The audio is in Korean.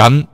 감